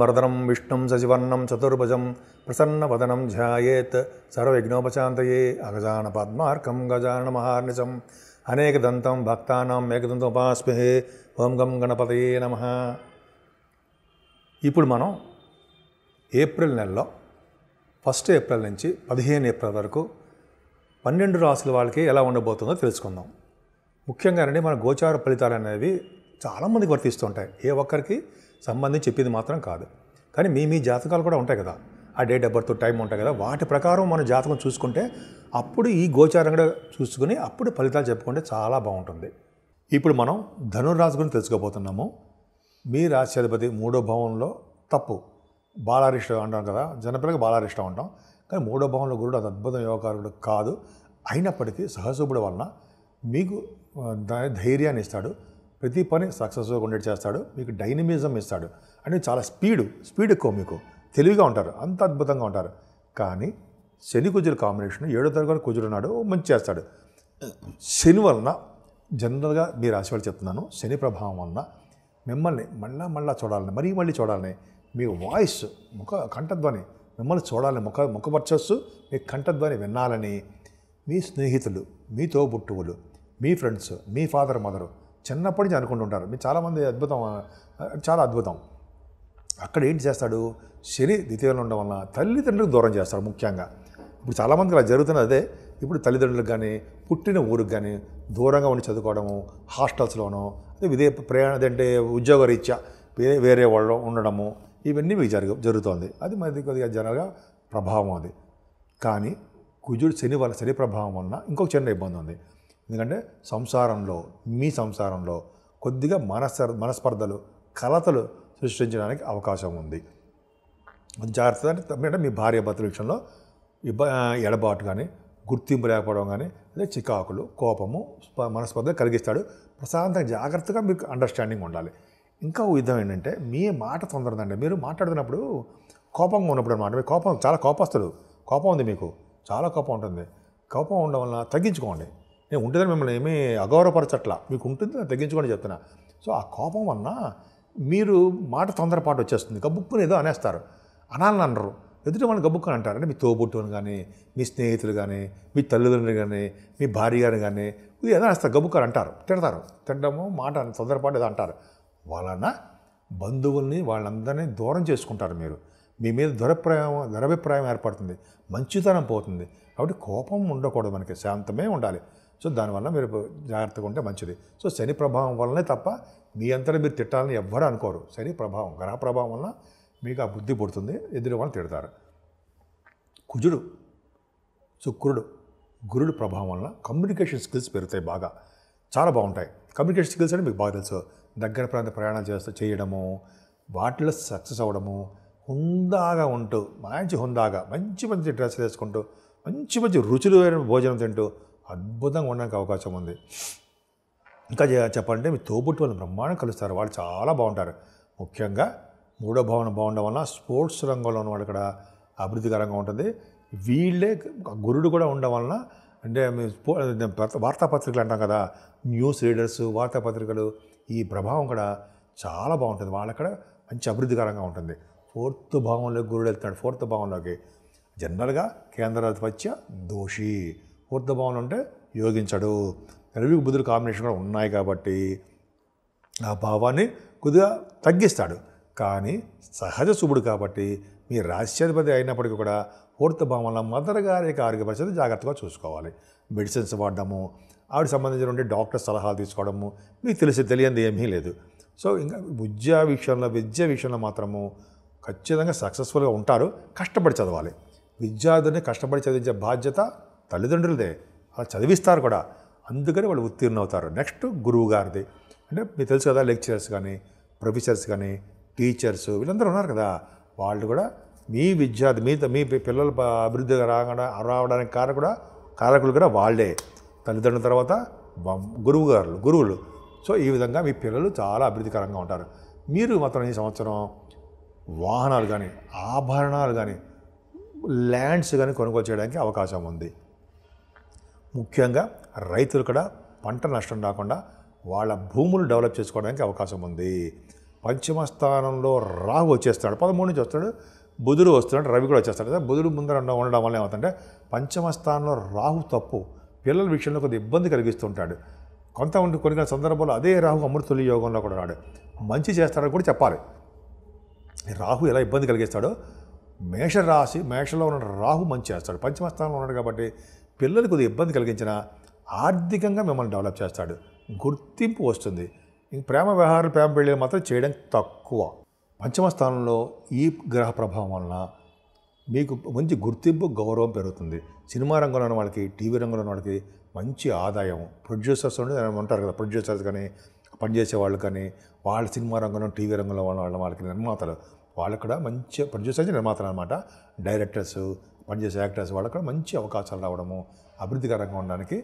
వరదనం విష్ణుం సజివర్ణం చతుర్భుజం ప్రసన్నవదనం ధ్యాయేత్ సర్వవిఘ్నోపశాంతయే అగజాన పద్మార్కం గజాన అనేక దంతం భక్తానాం మేఘదంతోపాస్మహే ఓం గం గణపతయే నమ ఇప్పుడు మనం ఏప్రిల్ నెలలో ఫస్ట్ ఏప్రిల్ నుంచి పదిహేను ఏప్రిల్ వరకు పన్నెండు రాసుల వాళ్ళకి ఎలా ఉండబోతుందో తెలుసుకుందాం ముఖ్యంగా మన గోచార ఫలితాలు అనేవి చాలామందికి వర్తిస్తుంటాయి ఏ ఒక్కరికి సంబంధించి చెప్పేది మాత్రం కాదు కానీ మీ మీ జాతకాలు కూడా ఉంటాయి కదా ఆ డేట్ ఆఫ్ బర్త్ టైం ఉంటాయి కదా వాటి ప్రకారం మన జాతకం చూసుకుంటే అప్పుడు ఈ గోచారం కూడా చూసుకుని అప్పుడు ఫలితాలు చెప్పుకుంటే చాలా బాగుంటుంది ఇప్పుడు మనం ధనుర్రాశి గురించి తెలుసుకోబోతున్నాము మీ రాశి మూడో భవనంలో తప్పు బాలారిష్ట అంటాం కదా జనపిల్లకి బాలారిష్టం అంటాం కానీ మూడో భవనంలో గురుడు అది అద్భుతం యోగకారుడు కాదు అయినప్పటికీ సహశుభుడు వలన మీకు ధైర్యాన్ని ఇస్తాడు ప్రతి పని సక్సెస్ఫుల్గా ఉండేది చేస్తాడు మీకు డైనమిజం ఇస్తాడు అంటే చాలా స్పీడ్ స్పీడ్ ఎక్కువ మీకు తెలివిగా ఉంటారు అంత అద్భుతంగా ఉంటారు కానీ శని కుజుల కాంబినేషన్ ఏడో తరగతి కుజుడు ఉన్నాడు మంచి చేస్తాడు శని వలన జనరల్గా మీ రాశి వాళ్ళు చెప్తున్నాను శని ప్రభావం వలన మిమ్మల్ని మళ్ళా మళ్ళా చూడాలని మరీ మళ్ళీ చూడాలని మీ వాయిస్ ముఖ కంఠధ్వని మిమ్మల్ని చూడాలని ముఖ ముఖపరచస్సు మీ కంఠధ్వని వినాలని మీ స్నేహితులు మీ తోబుట్టువులు మీ ఫ్రెండ్స్ మీ ఫాదర్ మదరు చిన్నప్పటి నుంచి అనుకుంటుంటారు మీరు చాలామంది అద్భుతం చాలా అద్భుతం అక్కడ ఏంటి చేస్తాడు శని ద్వితీయంలో ఉండడం వల్ల తల్లిదండ్రులకు దూరం చేస్తాడు ముఖ్యంగా ఇప్పుడు చాలామందికి అలా జరుగుతున్నది అదే ఇప్పుడు తల్లిదండ్రులకు కానీ పుట్టిన ఊరికి కానీ దూరంగా ఉండి చదువుకోవడము హాస్టల్స్లోనో అదే విదే ప్రయాణ అంటే రీత్యా వేరే వేరే వాళ్ళు ఉండడము ఇవన్నీ మీకు జరుగు జరుగుతుంది అది మరి కొద్దిగా జనరల్గా ప్రభావం అది కానీ కుజుడు శని వల్ల శని ప్రభావం వలన ఇంకొక చిన్న ఇబ్బంది ఉంది ఎందుకంటే సంసారంలో మీ సంసారంలో కొద్దిగా మనస్ మనస్పర్ధలు కలతలు సృష్టించడానికి అవకాశం ఉంది జాగ్రత్త అంటే మీ భార్య భర్త విషయంలో ఎడబాటు కానీ గుర్తింపు లేకపోవడం కానీ అదే చికాకులు కోపము మనస్పర్ధ కలిగిస్తాడు ప్రశాంతంగా జాగ్రత్తగా మీకు అండర్స్టాండింగ్ ఉండాలి ఇంకా విధం ఏంటంటే మీ మాట తొందరదండి మీరు మాట్లాడుతున్నప్పుడు కోపంగా ఉన్నప్పుడు అనమాట మీ కోపం చాలా కోపస్తుడు కోపం ఉంది మీకు చాలా కోపం ఉంటుంది కోపం ఉండడం వల్ల తగ్గించుకోండి నేను ఉంటుందని మిమ్మల్ని ఏమీ అగౌరవపరచట్లా మీకు ఉంటుంది నేను తగ్గించుకొని చెప్తున్నా సో ఆ కోపం వలన మీరు మాట తొందరపాటు వచ్చేస్తుంది గబ్బుక్కుని ఏదో అనేస్తారు అనాలని అనరు ఎదుటి వాళ్ళని గబ్బుక్కుని అంటారు అంటే మీ తోబుట్టుని కానీ మీ స్నేహితులు కానీ మీ తల్లిదండ్రులు కానీ మీ భార్య గారు కానీ ఇది ఏదో అనేస్తారు గబ్బుక్కని అంటారు తిడతారు తినడము మాట తొందరపాటు ఏదో అంటారు వలన బంధువుల్ని వాళ్ళందరినీ దూరం చేసుకుంటారు మీరు మీ మీద దురప్రాయం దురభిప్రాయం ఏర్పడుతుంది మంచితనం పోతుంది కాబట్టి కోపం ఉండకూడదు మనకి శాంతమే ఉండాలి సో దానివల్ల మీరు జాగ్రత్తగా ఉంటే మంచిది సో శని ప్రభావం వల్లనే తప్ప మీ అంతటా మీరు తిట్టాలని ఎవ్వరూ అనుకోరు శని ప్రభావం గ్రహ ప్రభావం వల్ల మీకు ఆ బుద్ధి పుడుతుంది ఎదురు వాళ్ళు తిడతారు కుజుడు శుక్రుడు గురుడు ప్రభావం వల్ల కమ్యూనికేషన్ స్కిల్స్ పెరుగుతాయి బాగా చాలా బాగుంటాయి కమ్యూనికేషన్ స్కిల్స్ అంటే మీకు బాగా తెలుసు దగ్గర ప్రాంత ప్రయాణాలు చేస్తూ చేయడము వాటిలో సక్సెస్ అవ్వడము హుందాగా ఉంటూ మంచి హుందాగా మంచి మంచి డ్రెస్సులు వేసుకుంటూ మంచి మంచి రుచులు భోజనం తింటూ అద్భుతంగా ఉండడానికి అవకాశం ఉంది ఇంకా చెప్పాలంటే మీ తోబుట్టు వాళ్ళు బ్రహ్మాండం కలుస్తారు వాళ్ళు చాలా బాగుంటారు ముఖ్యంగా మూడో భావన బాగుండడం వల్ల స్పోర్ట్స్ రంగంలో ఉన్న వాళ్ళు ఇక్కడ అభివృద్ధికరంగా ఉంటుంది వీళ్ళే గురుడు కూడా ఉండడం వలన అంటే వార్తాపత్రికలు అంటాం కదా న్యూస్ రీడర్స్ వార్తాపత్రికలు ఈ ప్రభావం కూడా చాలా బాగుంటుంది వాళ్ళక్కడ మంచి అభివృద్ధికరంగా ఉంటుంది ఫోర్త్ భావంలోకి గురుడు వెళ్తాడు ఫోర్త్ భావంలోకి జనరల్గా కేంద్రాధిపత్య దోషి ఊర్ధభావనం ఉంటే యోగించడు రవి బుద్ధుల కాంబినేషన్ కూడా ఉన్నాయి కాబట్టి ఆ భావాన్ని కొద్దిగా తగ్గిస్తాడు కానీ సహజ శుభుడు కాబట్టి మీ రాష్ట్రాధిపతి అయినప్పటికీ కూడా పూర్త భావన మదర్ గారి యొక్క ఆరోగ్య పరిస్థితి జాగ్రత్తగా చూసుకోవాలి మెడిసిన్స్ వాడడము ఆవిడ సంబంధించినటువంటి డాక్టర్ సలహాలు తీసుకోవడము మీకు తెలిసి తెలియంది ఏమీ లేదు సో ఇంకా విద్యా విషయంలో విద్య విషయంలో మాత్రము ఖచ్చితంగా సక్సెస్ఫుల్గా ఉంటారు కష్టపడి చదవాలి విద్యార్థుని కష్టపడి చదివించే బాధ్యత తల్లిదండ్రులదే అలా చదివిస్తారు కూడా అందుకని వాళ్ళు ఉత్తీర్ణ అవుతారు నెక్స్ట్ గురువు గారిది అంటే మీకు తెలుసు కదా లెక్చరర్స్ కానీ ప్రొఫెసర్స్ కానీ టీచర్స్ వీళ్ళందరూ ఉన్నారు కదా వాళ్ళు కూడా మీ విద్యార్థి మీ మీ పిల్లల అభివృద్ధి రాకుండా రావడానికి కారణం కూడా కారకులు కూడా వాళ్ళే తల్లిదండ్రుల తర్వాత గురువు గురువులు సో ఈ విధంగా మీ పిల్లలు చాలా అభివృద్ధికరంగా ఉంటారు మీరు మాత్రం ఈ సంవత్సరం వాహనాలు కానీ ఆభరణాలు కానీ ల్యాండ్స్ కానీ కొనుగోలు చేయడానికి అవకాశం ఉంది ముఖ్యంగా రైతులు కూడా పంట నష్టం రాకుండా వాళ్ళ భూములు డెవలప్ చేసుకోవడానికి అవకాశం ఉంది పంచమ స్థానంలో రాహు వచ్చేస్తాడు పదమూడు నుంచి వస్తాడు బుధుడు వస్తున్నాడు రవి కూడా వచ్చేస్తాడు కదా బుధుడు ముందర ఉండడం వల్ల ఏమవుతుందంటే పంచమ స్థానంలో రాహు తప్పు పిల్లల విషయంలో కొద్ది ఇబ్బంది కలిగిస్తుంటాడు కొంత ఉండి కొన్ని సందర్భంలో సందర్భాల్లో అదే రాహు అమృతుల్య యోగంలో కూడా రాడు మంచి చేస్తాడని కూడా చెప్పాలి రాహు ఎలా ఇబ్బంది కలిగిస్తాడో మేషరాశి మేషలో ఉన్న రాహు మంచి చేస్తాడు పంచమ స్థానంలో ఉన్నాడు కాబట్టి పిల్లలు కొద్దిగా ఇబ్బంది కలిగించిన ఆర్థికంగా మిమ్మల్ని డెవలప్ చేస్తాడు గుర్తింపు వస్తుంది ఇంక ప్రేమ వ్యవహారాలు ప్రేమ పెళ్ళిలు మాత్రం చేయడం తక్కువ పంచమ స్థానంలో ఈ గ్రహ ప్రభావం వలన మీకు మంచి గుర్తింపు గౌరవం పెరుగుతుంది సినిమా రంగంలో ఉన్న వాళ్ళకి టీవీ రంగంలో ఉన్న వాళ్ళకి మంచి ఆదాయం ప్రొడ్యూసర్స్ ఉంటారు కదా ప్రొడ్యూసర్స్ కానీ పనిచేసే వాళ్ళు కానీ వాళ్ళ సినిమా రంగంలో టీవీ రంగంలో ఉన్న వాళ్ళ వాళ్ళకి నిర్మాతలు వాళ్ళకు కూడా మంచి ప్రొడ్యూసర్స్ నిర్మాతలు అనమాట డైరెక్టర్స్ పనిచేసే యాక్టర్స్ వాళ్ళకు కూడా మంచి అవకాశాలు రావడము అభివృద్ధికరంగా ఉండడానికి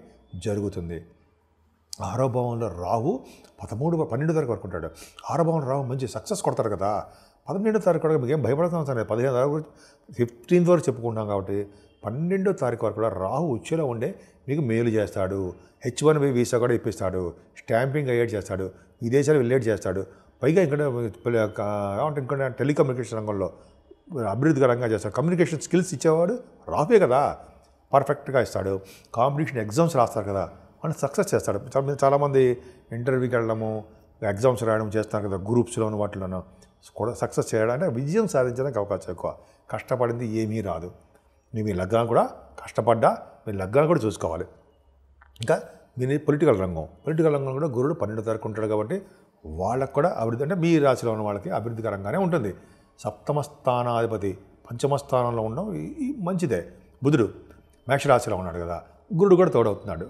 జరుగుతుంది ఆరో భావంలో రాహు పదమూడు పన్నెండు తారీఖు వరకు ఉంటాడు ఆరో భావంలో రాహు మంచి సక్సెస్ కొడతారు కదా పదమూడో తారీఖు వరకు ఏం భయపడతాం సరే పదిహేను తారీఖు ఫిఫ్టీన్త్ వరకు చెప్పుకుంటాం కాబట్టి పన్నెండో తారీఖు వరకు కూడా రాహు ఉచ్చులో ఉండే మీకు మేలు చేస్తాడు హెచ్ వన్ బి వీసా కూడా ఇప్పిస్తాడు స్టాంపింగ్ అయ్యేట్ చేస్తాడు విదేశాలు వెళ్ళేట్ చేస్తాడు పైగా ఇక్కడ ఏమంటే ఇంకా టెలికమ్యూనికేషన్ రంగంలో అభివృద్ధికరంగా చేస్తాడు కమ్యూనికేషన్ స్కిల్స్ ఇచ్చేవాడు రాఫే కదా పర్ఫెక్ట్గా ఇస్తాడు కాంపిటీషన్ ఎగ్జామ్స్ రాస్తారు కదా అని సక్సెస్ చేస్తాడు చాలా చాలామంది ఇంటర్వ్యూకి వెళ్ళడము ఎగ్జామ్స్ రాయడం చేస్తారు కదా గ్రూప్స్లోను వాటిలోనూ కూడా సక్సెస్ అంటే విజయం సాధించడానికి అవకాశం ఎక్కువ కష్టపడింది ఏమీ రాదు మీరు మీ లగ్గాన్ని కూడా కష్టపడ్డా మీ లగ్గాన్ని కూడా చూసుకోవాలి ఇంకా మీ పొలిటికల్ రంగం పొలిటికల్ రంగం కూడా గురుడు పన్నెండు తరగతి ఉంటాడు కాబట్టి వాళ్ళకు కూడా అభివృద్ధి అంటే మీ రాశిలో ఉన్న వాళ్ళకి అభివృద్ధికరంగానే ఉంటుంది సప్తమ స్థానాధిపతి పంచమ స్థానంలో ఉండడం మంచిదే బుధుడు మేషరాశిలో ఉన్నాడు కదా గురుడు కూడా తోడవుతున్నాడు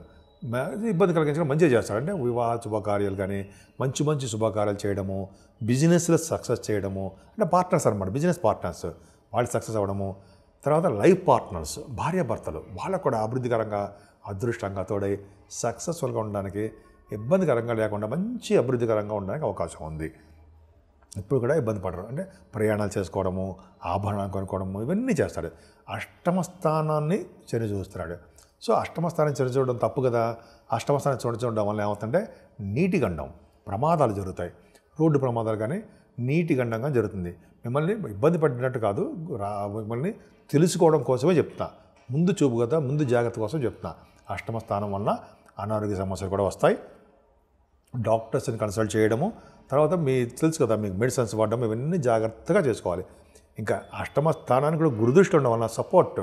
ఇబ్బంది కలిగించడం మంచిగా చేస్తాడు అంటే వివాహ శుభకార్యాలు కానీ మంచి మంచి శుభకార్యాలు చేయడము బిజినెస్లో సక్సెస్ చేయడము అంటే పార్ట్నర్స్ అనమాట బిజినెస్ పార్ట్నర్స్ వాళ్ళు సక్సెస్ అవ్వడము తర్వాత లైఫ్ పార్ట్నర్స్ భార్యాభర్తలు వాళ్ళకు కూడా అభివృద్ధికరంగా అదృష్టంగా తోడై సక్సెస్ఫుల్గా ఉండడానికి ఇబ్బందికరంగా లేకుండా మంచి అభివృద్ధికరంగా ఉండడానికి అవకాశం ఉంది ఇప్పుడు కూడా ఇబ్బంది పడరు అంటే ప్రయాణాలు చేసుకోవడము ఆభరణాలు కొనుక్కోవడము ఇవన్నీ చేస్తాడు అష్టమ స్థానాన్ని చెరి చూస్తున్నాడు సో అష్టమ స్థానం చెరి చూడడం తప్పు కదా అష్టమ స్థానం చూడ చూడడం వల్ల ఏమవుతుందంటే నీటి గండం ప్రమాదాలు జరుగుతాయి రోడ్డు ప్రమాదాలు కానీ నీటి గండంగా జరుగుతుంది మిమ్మల్ని ఇబ్బంది పడినట్టు కాదు మిమ్మల్ని తెలుసుకోవడం కోసమే చెప్తా ముందు చూపు కదా ముందు జాగ్రత్త కోసం చెప్తా అష్టమ స్థానం వల్ల అనారోగ్య సమస్యలు కూడా వస్తాయి డాక్టర్స్ని కన్సల్ట్ చేయడము తర్వాత మీ తెలుసు కదా మీకు మెడిసిన్స్ వాడడం ఇవన్నీ జాగ్రత్తగా చేసుకోవాలి ఇంకా అష్టమ స్థానానికి కూడా గురుదృష్టి ఉండడం వల్ల సపోర్ట్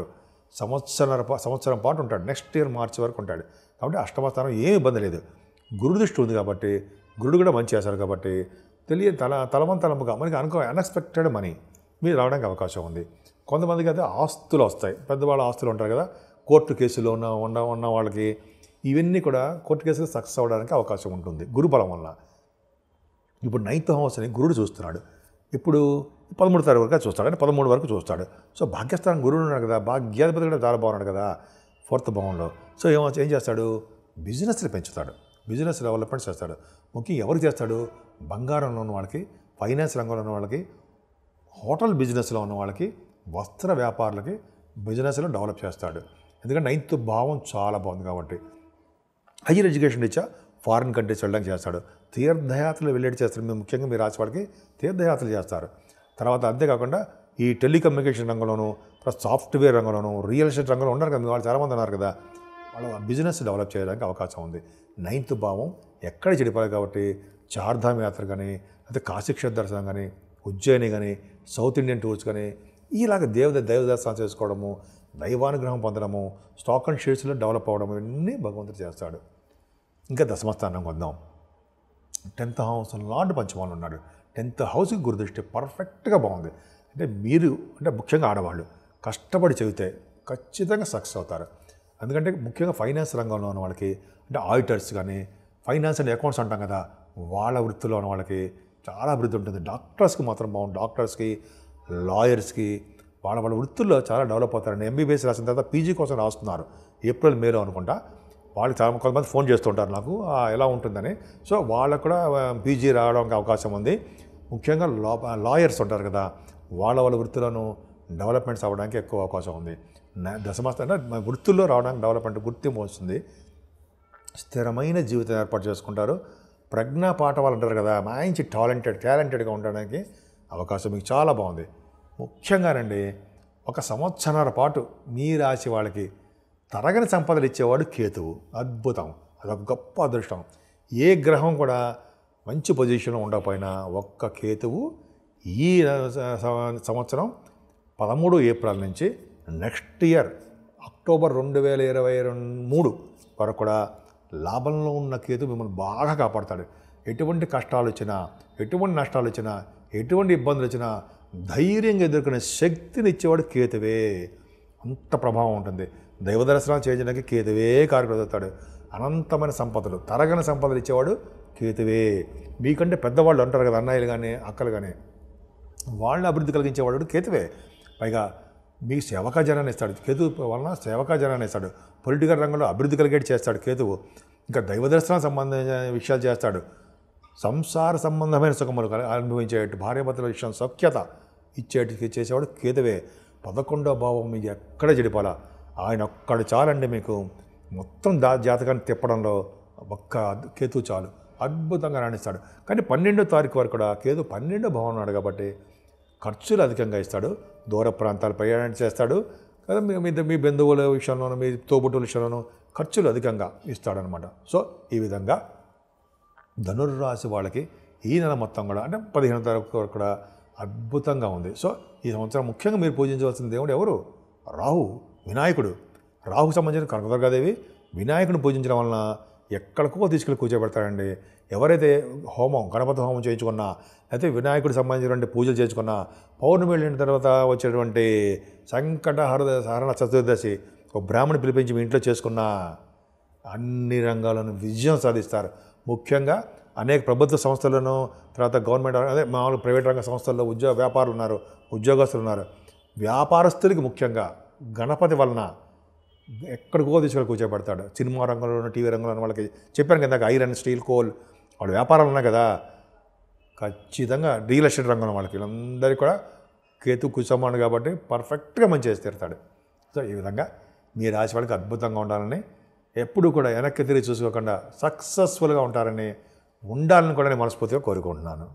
సంవత్సరం సంవత్సరం పాటు ఉంటాడు నెక్స్ట్ ఇయర్ మార్చి వరకు ఉంటాడు కాబట్టి అష్టమ స్థానం ఏమి ఇబ్బంది లేదు గురుదృష్టి ఉంది కాబట్టి గురుడు కూడా మంచి చేశారు కాబట్టి తెలియని తల తలముగా మనకి అనుకో అన్ఎక్స్పెక్టెడ్ మనీ మీరు రావడానికి అవకాశం ఉంది కొంతమందికి అయితే ఆస్తులు వస్తాయి పెద్దవాళ్ళ ఆస్తులు ఉంటారు కదా కోర్టు కేసులో ఉన్న ఉన్న ఉన్న వాళ్ళకి ఇవన్నీ కూడా కోర్టు కేసులు సక్సెస్ అవ్వడానికి అవకాశం ఉంటుంది గురుబలం వల్ల ఇప్పుడు నైన్త్ హౌస్ అని గురుడు చూస్తున్నాడు ఇప్పుడు పదమూడు తారీఖు వరకు చూస్తాడు అంటే పదమూడు వరకు చూస్తాడు సో భాగ్యస్థానం గురుడు ఉన్నాడు కదా భాగ్యాధిపతి కూడా చాలా బాగున్నాడు కదా ఫోర్త్ భవన్లో సో ఏమో ఏం చేస్తాడు బిజినెస్లు పెంచుతాడు బిజినెస్ డెవలప్మెంట్ చేస్తాడు ముఖ్యం ఎవరు చేస్తాడు బంగారంలో ఉన్న వాళ్ళకి ఫైనాన్స్ రంగంలో ఉన్న వాళ్ళకి హోటల్ బిజినెస్లో ఉన్న వాళ్ళకి వస్త్ర వ్యాపారులకి బిజినెస్లో డెవలప్ చేస్తాడు ఎందుకంటే నైన్త్ భావం చాలా బాగుంది కాబట్టి హయ్యర్ ఎడ్యుకేషన్ ఇచ్చా ఫారిన్ కంట్రీస్ వెళ్ళడానికి చేస్తాడు తీర్థయాత్రలు వెళ్ళేటి చేస్తారు మేము ముఖ్యంగా మీ రాసి వాళ్ళకి తీర్థయాత్రలు చేస్తారు తర్వాత అంతేకాకుండా ఈ టెలికమ్యూనికేషన్ రంగంలోనూ సాఫ్ట్వేర్ రంగంలోనూ రియల్ ఎస్టేట్ రంగంలో ఉన్నారు కదా వాళ్ళు చాలామంది ఉన్నారు కదా వాళ్ళ బిజినెస్ డెవలప్ చేయడానికి అవకాశం ఉంది నైన్త్ భావం ఎక్కడ చెడిపోలేదు కాబట్టి చార్ధామ్ యాత్ర కానీ అయితే కాశీక్షేత్ర దర్శనం కానీ ఉజ్జయిని కానీ సౌత్ ఇండియన్ టూర్స్ కానీ ఇలాగ దేవద దైవ దర్శనం చేసుకోవడము దైవానుగ్రహం పొందడము స్టాక్ అండ్ షేర్స్లో డెవలప్ అవ్వడం ఇవన్నీ భగవంతుడు చేస్తాడు ఇంకా దశమస్థానం కొందాం టెన్త్ హౌస్ లాంటి పంచమాలు ఉన్నాడు టెన్త్ హౌస్కి గురుదృష్టి పర్ఫెక్ట్గా బాగుంది అంటే మీరు అంటే ముఖ్యంగా ఆడవాళ్ళు కష్టపడి చదివితే ఖచ్చితంగా సక్సెస్ అవుతారు ఎందుకంటే ముఖ్యంగా ఫైనాన్స్ రంగంలో ఉన్న వాళ్ళకి అంటే ఆడిటర్స్ కానీ అండ్ అకౌంట్స్ అంటాం కదా వాళ్ళ వృత్తిలో ఉన్న వాళ్ళకి చాలా అభివృద్ధి ఉంటుంది డాక్టర్స్కి మాత్రం బాగుంది డాక్టర్స్కి లాయర్స్కి వాళ్ళ వాళ్ళ వృత్తుల్లో చాలా డెవలప్ అవుతారండి ఎంబీబీఎస్ రాసిన తర్వాత పీజీ కోసం రాస్తున్నారు ఏప్రిల్ మేలో అనుకుంటా వాళ్ళు చాలా కొంతమంది ఫోన్ చేస్తుంటారు నాకు ఎలా ఉంటుందని సో వాళ్ళకు కూడా పీజీ రావడానికి అవకాశం ఉంది ముఖ్యంగా లా లాయర్స్ ఉంటారు కదా వాళ్ళ వాళ్ళ వృత్తులను డెవలప్మెంట్స్ అవ్వడానికి ఎక్కువ అవకాశం ఉంది దశమాస్త వృత్తుల్లో రావడానికి డెవలప్మెంట్ గుర్తింపు వస్తుంది స్థిరమైన జీవితం ఏర్పాటు చేసుకుంటారు ప్రజ్ఞా వాళ్ళు అంటారు కదా మంచి టాలెంటెడ్ టాలెంటెడ్గా ఉండడానికి అవకాశం మీకు చాలా బాగుంది ముఖ్యంగా రండి ఒక సంవత్సరాల పాటు మీ రాశి వాళ్ళకి తరగని సంపదలు ఇచ్చేవాడు కేతువు అద్భుతం అదొక గొప్ప అదృష్టం ఏ గ్రహం కూడా మంచి పొజిషన్లో ఉండకపోయినా ఒక్క కేతువు ఈ సంవత్సరం పదమూడు ఏప్రిల్ నుంచి నెక్స్ట్ ఇయర్ అక్టోబర్ రెండు వేల ఇరవై మూడు వరకు కూడా లాభంలో ఉన్న కేతు మిమ్మల్ని బాగా కాపాడతాడు ఎటువంటి కష్టాలు వచ్చినా ఎటువంటి నష్టాలు వచ్చినా ఎటువంటి ఇబ్బందులు వచ్చినా ధైర్యంగా ఎదుర్కొనే శక్తిని ఇచ్చేవాడు కేతువే అంత ప్రభావం ఉంటుంది దైవ దర్శనం చేయడానికి కేతువే కారకుడవుతాడు అనంతమైన సంపదలు తరగని సంపదలు ఇచ్చేవాడు కేతువే మీకంటే పెద్దవాళ్ళు అంటారు కదా అన్నయ్యలు కానీ అక్కలు కానీ వాళ్ళని అభివృద్ధి కలిగించేవాడు కేతువే పైగా మీకు సేవకా జనాన్ని ఇస్తాడు కేతు వలన సేవకా జనాన్ని ఇస్తాడు పొలిటికల్ రంగంలో అభివృద్ధి కలిగేటి చేస్తాడు కేతువు ఇంకా దైవ సంబంధించిన విషయాలు చేస్తాడు సంసార సంబంధమైన సుఖములు అనుభవించేటు భార్యాభర్తల విషయం సఖ్యత ఇచ్చేటి చేసేవాడు కేతువే పదకొండో భావం మీకు ఎక్కడ చెడిపాలా ఆయన ఒక్కడ చాలండి మీకు మొత్తం దా జాతకాన్ని తిప్పడంలో ఒక్క కేతు చాలు అద్భుతంగా రాణిస్తాడు కానీ పన్నెండో తారీఖు వరకు కూడా కేతు పన్నెండో భావం ఉన్నాడు కాబట్టి ఖర్చులు అధికంగా ఇస్తాడు దూర ప్రాంతాలు ప్రయాణం చేస్తాడు కదా మీ మీ బంధువుల విషయంలోనూ మీ తోబుట్టుల విషయంలోనూ ఖర్చులు అధికంగా ఇస్తాడనమాట సో ఈ విధంగా ధనుర్రాశి వాళ్ళకి ఈ నెల మొత్తం కూడా అంటే పదిహేను తారీఖు వరకు కూడా అద్భుతంగా ఉంది సో ఈ సంవత్సరం ముఖ్యంగా మీరు పూజించవలసిన దేవుడు ఎవరు రాహు వినాయకుడు రాహుకు సంబంధించిన కనకదుర్గాదేవి వినాయకుడిని పూజించడం వలన ఎక్కడికో తీసుకెళ్ళి కూర్చోబెడతారండి ఎవరైతే హోమం గణపతి హోమం చేయించుకున్నా అయితే వినాయకుడి సంబంధించినటువంటి పూజలు చేయించుకున్నా పౌర్ణమి వెళ్ళిన తర్వాత వచ్చేటువంటి సంకటహర హరణ చతుర్దశి ఒక బ్రాహ్మణి పిలిపించి మీ ఇంట్లో చేసుకున్న అన్ని రంగాలను విజయం సాధిస్తారు ముఖ్యంగా అనేక ప్రభుత్వ సంస్థలను తర్వాత గవర్నమెంట్ అదే మామూలు ప్రైవేట్ రంగ సంస్థల్లో ఉద్యోగ వ్యాపారులు ఉన్నారు ఉద్యోగస్తులు ఉన్నారు వ్యాపారస్తులకి ముఖ్యంగా గణపతి వలన ఎక్కడికో తీసుకొని కూర్చోబెడతాడు సినిమా రంగంలోనూ టీవీ రంగంలోనూ వాళ్ళకి చెప్పాను కదా ఐరన్ స్టీల్ కోల్ వాళ్ళు వ్యాపారాలు ఉన్నాయి కదా ఖచ్చితంగా రియల్ ఎస్టేట్ రంగంలో వాళ్ళకి వీళ్ళందరికీ కూడా కేతు కూర్చోమాను కాబట్టి పర్ఫెక్ట్గా మంచి చేసి తీరుతాడు సో ఈ విధంగా మీ రాశి వాళ్ళకి అద్భుతంగా ఉండాలని ఎప్పుడు కూడా వెనక్కి తిరిగి చూసుకోకుండా సక్సెస్ఫుల్గా ఉంటారని ఉండాలని కూడా నేను మనస్ఫూర్తిగా కోరుకుంటున్నాను